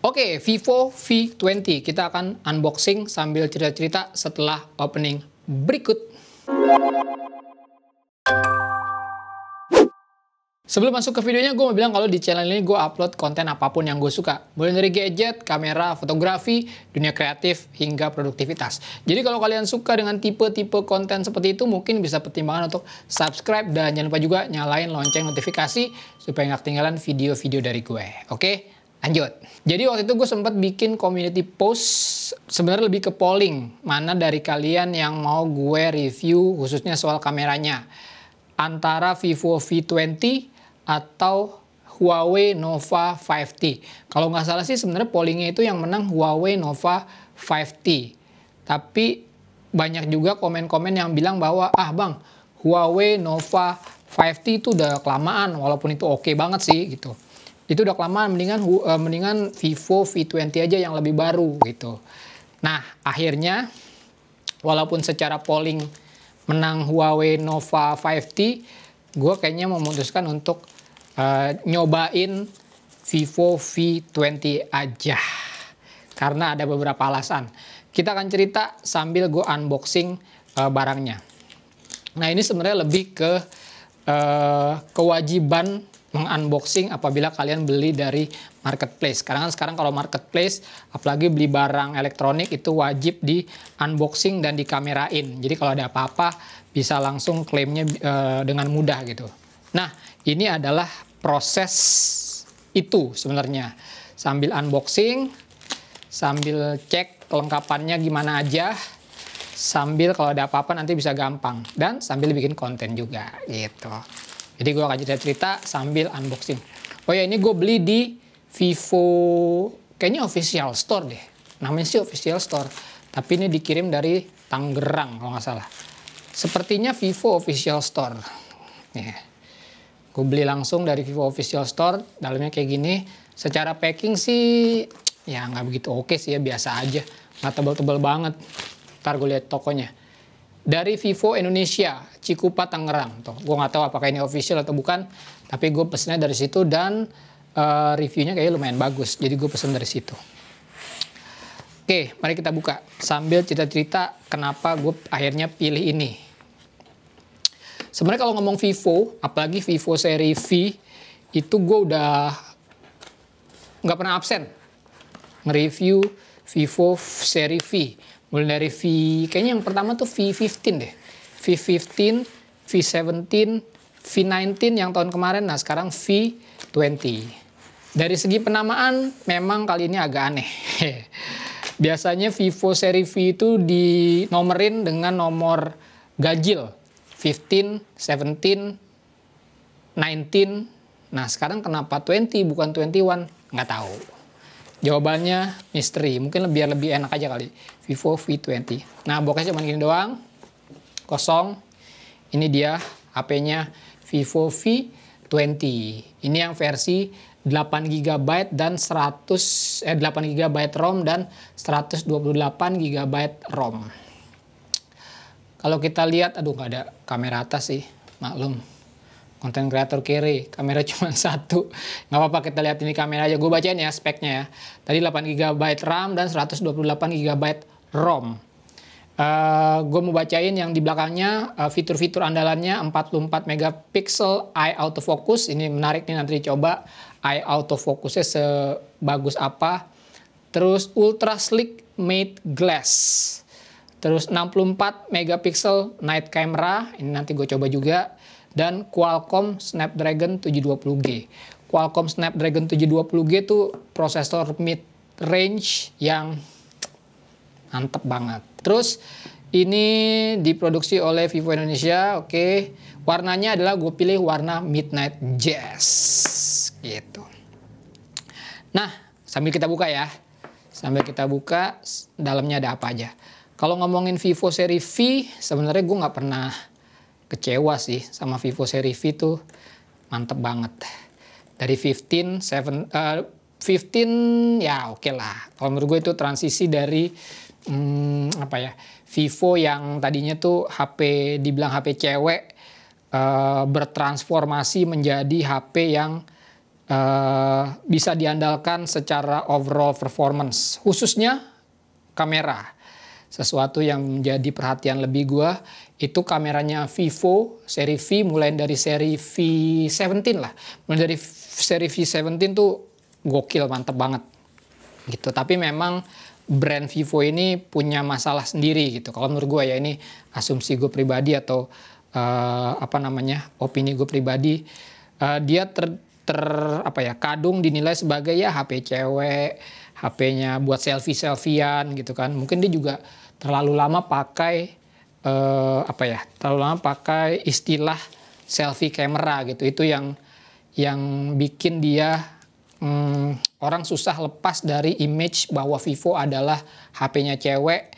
Oke, Vivo V20 kita akan unboxing sambil cerita-cerita setelah opening berikut. Sebelum masuk ke videonya, gue mau bilang kalau di channel ini gue upload konten apapun yang gue suka. Mulai dari gadget, kamera, fotografi, dunia kreatif, hingga produktivitas. Jadi kalau kalian suka dengan tipe-tipe konten seperti itu, mungkin bisa pertimbangan untuk subscribe. Dan jangan lupa juga nyalain lonceng notifikasi supaya nggak ketinggalan video-video dari gue. Oke? Lanjut. Jadi waktu itu gue sempat bikin community post sebenarnya lebih ke polling. Mana dari kalian yang mau gue review khususnya soal kameranya. Antara Vivo V20 atau Huawei Nova 5T. Kalau nggak salah sih sebenarnya pollingnya itu yang menang Huawei Nova 5T. Tapi banyak juga komen-komen yang bilang bahwa ah bang Huawei Nova 5T itu udah kelamaan walaupun itu oke okay banget sih gitu itu udah kelamaan mendingan uh, mendingan Vivo V20 aja yang lebih baru gitu. Nah, akhirnya walaupun secara polling menang Huawei Nova 5T, gue kayaknya memutuskan untuk uh, nyobain Vivo V20 aja. Karena ada beberapa alasan. Kita akan cerita sambil gue unboxing uh, barangnya. Nah, ini sebenarnya lebih ke uh, kewajiban mengunboxing apabila kalian beli dari marketplace. Karena kan sekarang kalau marketplace, apalagi beli barang elektronik itu wajib di unboxing dan di dikamerain. Jadi kalau ada apa-apa bisa langsung klaimnya e, dengan mudah gitu. Nah, ini adalah proses itu sebenarnya. Sambil unboxing, sambil cek kelengkapannya gimana aja, sambil kalau ada apa-apa nanti bisa gampang dan sambil bikin konten juga gitu. Jadi gue akan cerita-cerita sambil unboxing. Oh ya ini gue beli di Vivo kayaknya official store deh. Namanya sih official store. Tapi ini dikirim dari Tangerang kalau nggak salah. Sepertinya Vivo official store. Gue beli langsung dari Vivo official store. Dalamnya kayak gini. Secara packing sih ya nggak begitu oke okay sih ya biasa aja. Nggak tebel-tebel banget. Ntar gue lihat tokonya dari Vivo Indonesia Cikupa Tangerang tuh gue nggak tahu apakah ini official atau bukan tapi gue pesennya dari situ dan uh, reviewnya kayaknya lumayan bagus jadi gue pesen dari situ oke mari kita buka sambil cerita-cerita kenapa gue akhirnya pilih ini sebenarnya kalau ngomong Vivo apalagi Vivo seri V itu gue udah nggak pernah absen nge-review Vivo seri V. Mulai dari V, kayaknya yang pertama tuh V15 deh. V15, V17, V19 yang tahun kemarin, nah sekarang V20. Dari segi penamaan memang kali ini agak aneh. Biasanya Vivo seri V itu dinomerin dengan nomor ganjil. 15, 17, 19. Nah sekarang kenapa 20 bukan 21? Nggak tahu. Jawabannya misteri. Mungkin biar lebih enak aja kali. Vivo V20. Nah, boxnya cuma gini doang. Kosong. Ini dia HP-nya Vivo V20. Ini yang versi 8 GB dan 100 eh 8 GB ROM dan 128 GB ROM. Kalau kita lihat aduh nggak ada kamera atas sih, maklum konten kreator kiri kamera cuma satu nggak apa-apa kita lihat ini kamera aja gue bacain ya speknya ya tadi 8 GB RAM dan 128 GB ROM uh, eh, gue mau bacain yang di belakangnya uh, fitur-fitur andalannya 44 megapiksel eye autofocus ini menarik nih nanti dicoba eye autofocusnya sebagus apa terus ultra slick made glass terus 64 megapiksel night camera ini nanti gue coba juga dan Qualcomm Snapdragon 720G. Qualcomm Snapdragon 720G itu prosesor mid range yang mantep banget. Terus ini diproduksi oleh Vivo Indonesia, oke. Warnanya adalah gue pilih warna Midnight Jazz, gitu. Nah, sambil kita buka ya. Sambil kita buka, dalamnya ada apa aja. Kalau ngomongin Vivo seri V, sebenarnya gue nggak pernah kecewa sih sama Vivo seri V tuh mantep banget. Dari 15, 7, uh, 15 ya oke okay lah. Kalau menurut gue itu transisi dari hmm, apa ya Vivo yang tadinya tuh HP dibilang HP cewek uh, bertransformasi menjadi HP yang uh, bisa diandalkan secara overall performance khususnya kamera sesuatu yang menjadi perhatian lebih gue itu kameranya Vivo seri V mulai dari seri V17 lah mulai dari seri V17 tuh gokil mantep banget gitu tapi memang brand Vivo ini punya masalah sendiri gitu kalau menurut gue ya ini asumsi gue pribadi atau uh, apa namanya opini gue pribadi uh, dia ter, ter apa ya kadung dinilai sebagai ya HP cewek HP-nya buat selfie selfian gitu kan mungkin dia juga terlalu lama pakai eh, apa ya terlalu lama pakai istilah selfie kamera gitu itu yang yang bikin dia hmm, orang susah lepas dari image bahwa Vivo adalah HP-nya cewek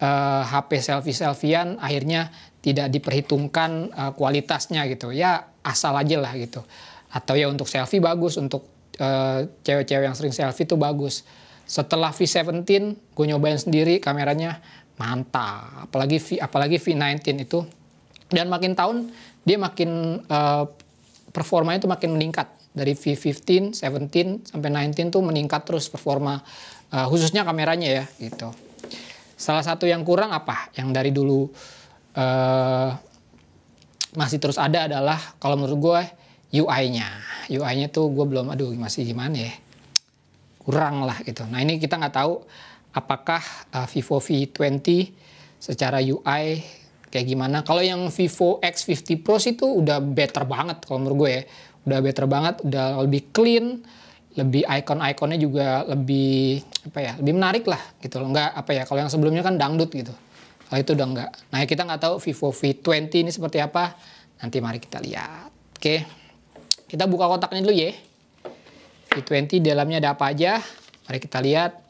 eh, HP selfie selfian akhirnya tidak diperhitungkan eh, kualitasnya gitu ya asal aja lah gitu atau ya untuk selfie bagus untuk eh, cewek-cewek yang sering selfie itu bagus setelah V17 gue nyobain sendiri kameranya mantap. Apalagi v, apalagi V19 itu dan makin tahun dia makin uh, performanya itu makin meningkat dari V15, 17 sampai 19 tuh meningkat terus performa uh, khususnya kameranya ya gitu. Salah satu yang kurang apa? Yang dari dulu uh, masih terus ada adalah kalau menurut gue UI-nya. UI-nya tuh gue belum aduh masih gimana ya. Kurang lah gitu. Nah ini kita nggak tahu apakah uh, Vivo V20 secara UI kayak gimana. Kalau yang Vivo X50 Pro sih itu udah better banget kalau menurut gue ya. Udah better banget, udah lebih clean, lebih icon-iconnya juga lebih apa ya, lebih menarik lah gitu loh. Enggak apa ya, kalau yang sebelumnya kan dangdut gitu. Kalau itu udah enggak. Nah, kita nggak tahu Vivo V20 ini seperti apa. Nanti mari kita lihat. Oke. Kita buka kotaknya dulu ya. V20 dalamnya ada apa aja? Mari kita lihat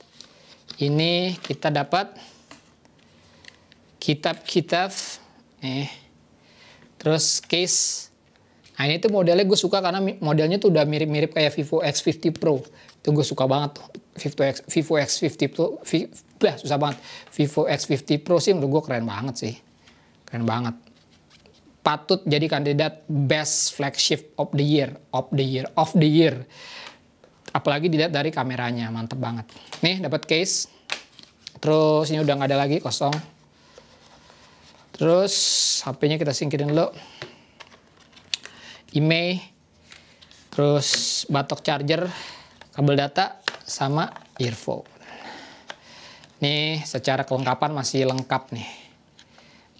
ini kita dapat kitab-kitab eh terus case nah ini tuh modelnya gue suka karena modelnya tuh udah mirip-mirip kayak Vivo X50 Pro itu gue suka banget tuh Vivo X Vivo X50 Pro v, susah banget Vivo X50 Pro sih menurut gue keren banget sih keren banget patut jadi kandidat best flagship of the year of the year of the year apalagi dilihat dari kameranya mantep banget nih dapat case terus ini udah nggak ada lagi kosong terus HP-nya kita singkirin dulu IMEI terus batok charger kabel data sama earphone nih secara kelengkapan masih lengkap nih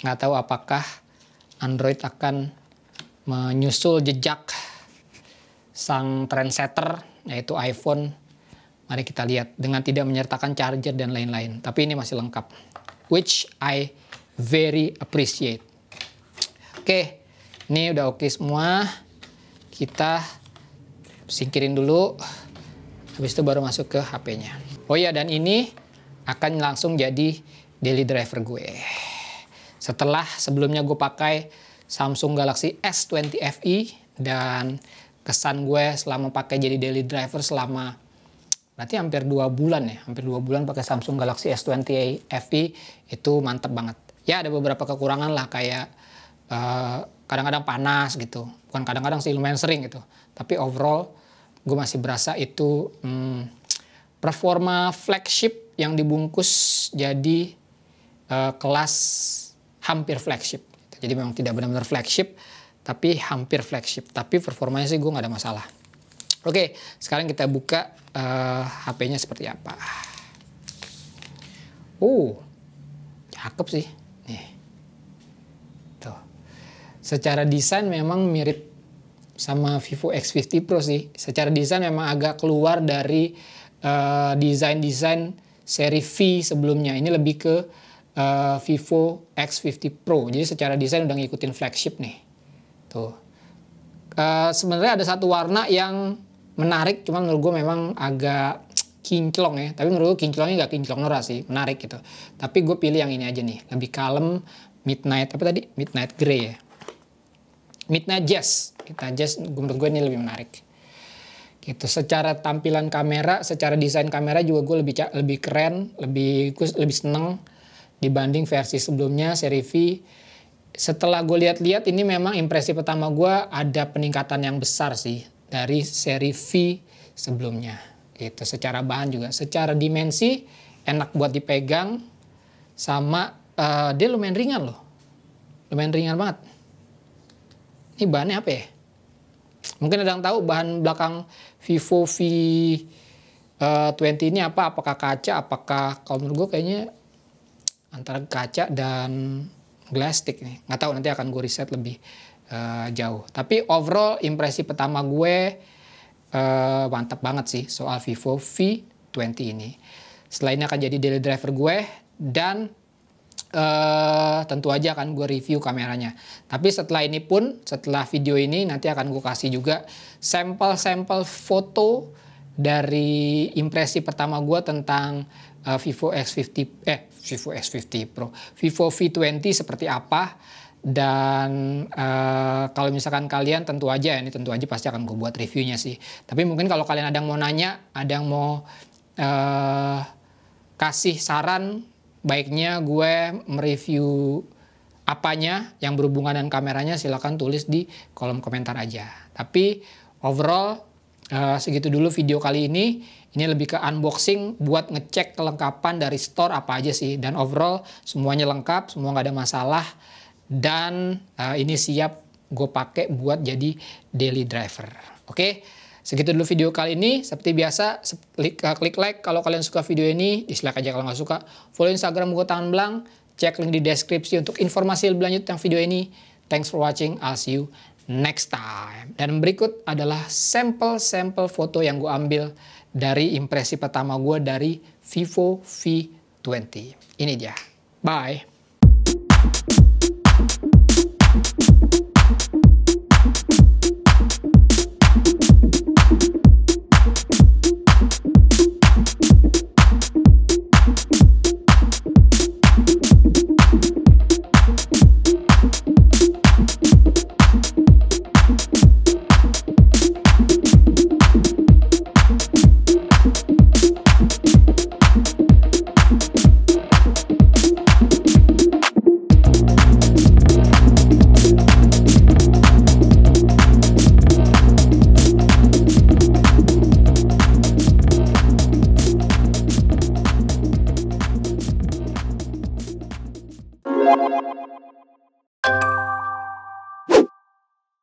nggak tahu apakah Android akan menyusul jejak sang trendsetter yaitu iPhone. Mari kita lihat dengan tidak menyertakan charger dan lain-lain. Tapi ini masih lengkap. Which I very appreciate. Oke, okay. ini udah oke okay semua. Kita singkirin dulu. Habis itu baru masuk ke HP-nya. Oh iya, dan ini akan langsung jadi daily driver gue. Setelah sebelumnya gue pakai Samsung Galaxy S20 FE dan kesan gue selama pakai jadi daily driver selama berarti hampir dua bulan ya hampir dua bulan pakai Samsung Galaxy S20 FE itu mantep banget ya ada beberapa kekurangan lah kayak eh, kadang-kadang uh, panas gitu bukan kadang-kadang sih lumayan sering gitu tapi overall gue masih berasa itu hmm, performa flagship yang dibungkus jadi uh, kelas hampir flagship jadi memang tidak benar-benar flagship tapi hampir flagship. Tapi performanya sih gue nggak ada masalah. Oke, sekarang kita buka uh, eh, HP-nya seperti apa. Uh, cakep sih. Nih. Tuh. Secara desain memang mirip sama Vivo X50 Pro sih. Secara desain memang agak keluar dari desain eh, desain-desain seri V sebelumnya. Ini lebih ke uh, Vivo X50 Pro. Jadi secara desain udah ngikutin flagship nih. Tuh. Gitu. Eh, e, Sebenarnya ada satu warna yang menarik, cuman menurut gue memang agak kinclong ya. Tapi menurut gue kinclongnya nggak kinclong nora sih, menarik gitu. Tapi gue pilih yang ini aja nih, lebih kalem, midnight apa tadi? Midnight gray ya. Midnight jazz, midnight jazz menurut gue ini lebih menarik. Gitu. Secara tampilan kamera, secara desain kamera juga gue lebih lebih keren, lebih gue lebih seneng dibanding versi sebelumnya seri V setelah gue lihat-lihat ini memang impresi pertama gue ada peningkatan yang besar sih dari seri V sebelumnya itu secara bahan juga secara dimensi enak buat dipegang sama uh, dia lumayan ringan loh lumayan ringan banget ini bahannya apa ya mungkin ada yang tahu bahan belakang Vivo V eh, uh, 20 ini apa apakah kaca apakah kalau menurut gue kayaknya antara kaca dan Glastik nih. Nggak tahu nanti akan gue riset lebih uh, jauh. Tapi overall impresi pertama gue uh, eh, mantap banget sih soal Vivo V20 ini. Selain akan jadi daily driver gue dan uh, tentu aja akan gue review kameranya. Tapi setelah ini pun, setelah video ini nanti akan gue kasih juga sampel-sampel foto dari impresi pertama gue tentang uh, Vivo X50 eh Vivo X50 Pro, Vivo V20 seperti apa dan uh, kalau misalkan kalian tentu aja ya, ini tentu aja pasti akan gue buat reviewnya sih. Tapi mungkin kalau kalian ada yang mau nanya, ada yang mau uh, kasih saran, baiknya gue mereview apanya yang berhubungan dengan kameranya silahkan tulis di kolom komentar aja. Tapi overall uh, segitu dulu video kali ini. Ini lebih ke unboxing buat ngecek kelengkapan dari store apa aja sih. Dan overall semuanya lengkap, semua nggak ada masalah. Dan uh, ini siap gue pakai buat jadi daily driver. Oke, okay? segitu dulu video kali ini. Seperti biasa, klik, uh, klik like kalau kalian suka video ini. Dislike aja kalau nggak suka. Follow Instagram gue tangan belang. Cek link di deskripsi untuk informasi lebih lanjut tentang video ini. Thanks for watching. I'll see you next time. Dan berikut adalah sampel-sampel foto yang gue ambil dari impresi pertama gue dari Vivo V20. Ini dia. Bye.